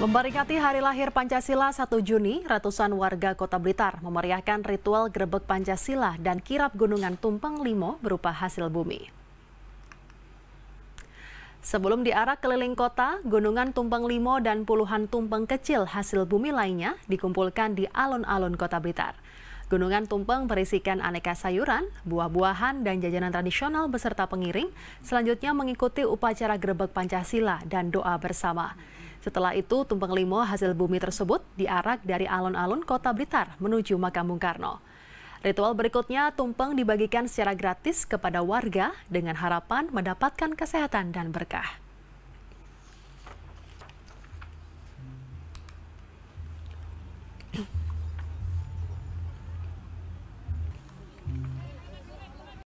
Memperingati hari lahir Pancasila 1 Juni, ratusan warga Kota Blitar memeriahkan ritual grebek Pancasila dan kirap gunungan tumpeng limo berupa hasil bumi. Sebelum diarak keliling kota, gunungan tumpeng limo dan puluhan tumpeng kecil hasil bumi lainnya dikumpulkan di alun-alun Kota Blitar. Gunungan tumpeng berisikan aneka sayuran, buah-buahan, dan jajanan tradisional beserta pengiring, selanjutnya mengikuti upacara grebek Pancasila dan doa bersama. Setelah itu, tumpeng limo hasil bumi tersebut diarak dari alun-alun kota Blitar menuju makam Bung Karno. Ritual berikutnya, tumpeng dibagikan secara gratis kepada warga dengan harapan mendapatkan kesehatan dan berkah.